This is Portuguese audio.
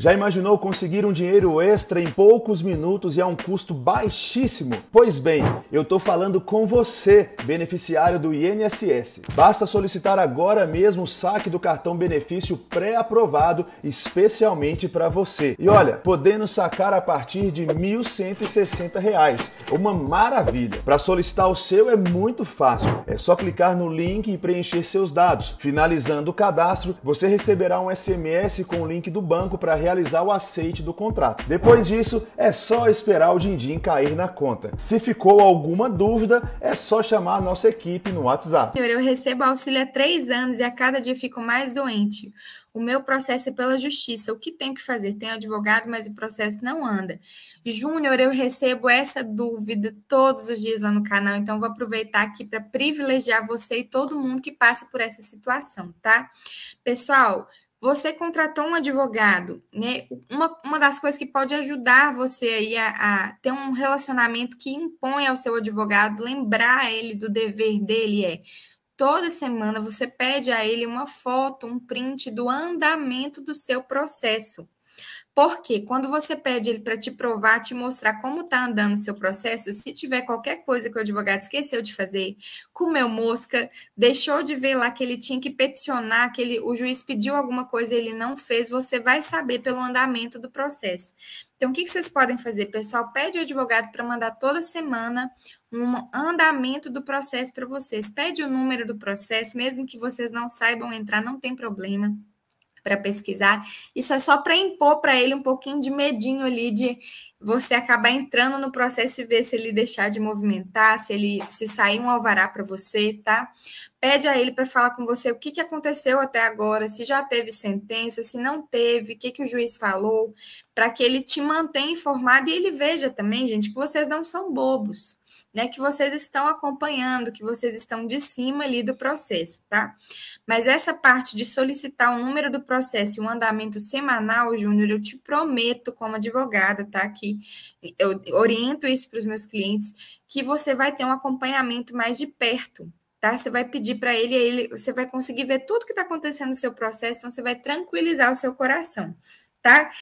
Já imaginou conseguir um dinheiro extra em poucos minutos e a um custo baixíssimo? Pois bem, eu estou falando com você, beneficiário do INSS. Basta solicitar agora mesmo o saque do cartão benefício pré-aprovado especialmente para você. E olha, podendo sacar a partir de R$ 1.160, reais, uma maravilha. Para solicitar o seu é muito fácil. É só clicar no link e preencher seus dados. Finalizando o cadastro, você receberá um SMS com o link do banco para realizar o aceite do contrato. Depois disso, é só esperar o din-din cair na conta. Se ficou alguma dúvida, é só chamar a nossa equipe no WhatsApp. Eu recebo auxílio há três anos e a cada dia fico mais doente. O meu processo é pela justiça. O que tem que fazer? Tem advogado, mas o processo não anda. Júnior, eu recebo essa dúvida todos os dias lá no canal, então vou aproveitar aqui para privilegiar você e todo mundo que passa por essa situação, tá? Pessoal, você contratou um advogado, né? Uma, uma das coisas que pode ajudar você aí a, a ter um relacionamento que impõe ao seu advogado, lembrar ele do dever dele é toda semana você pede a ele uma foto, um print do andamento do seu processo. Porque quando você pede ele para te provar, te mostrar como está andando o seu processo, se tiver qualquer coisa que o advogado esqueceu de fazer, comeu mosca, deixou de ver lá que ele tinha que peticionar, que ele, o juiz pediu alguma coisa e ele não fez, você vai saber pelo andamento do processo. Então, o que, que vocês podem fazer, pessoal? Pede o advogado para mandar toda semana um andamento do processo para vocês. Pede o número do processo, mesmo que vocês não saibam entrar, não tem problema para pesquisar. Isso é só para impor para ele um pouquinho de medinho ali de você acabar entrando no processo e ver se ele deixar de movimentar, se ele se sair um alvará para você, tá? pede a ele para falar com você o que, que aconteceu até agora, se já teve sentença, se não teve, o que, que o juiz falou, para que ele te mantenha informado e ele veja também, gente, que vocês não são bobos, né? Que vocês estão acompanhando, que vocês estão de cima ali do processo, tá? Mas essa parte de solicitar o número do processo e o andamento semanal, Júnior, eu te prometo, como advogada, tá? Que eu oriento isso para os meus clientes, que você vai ter um acompanhamento mais de perto, tá? Você vai pedir para ele, ele, você vai conseguir ver tudo que está acontecendo no seu processo, então você vai tranquilizar o seu coração, tá?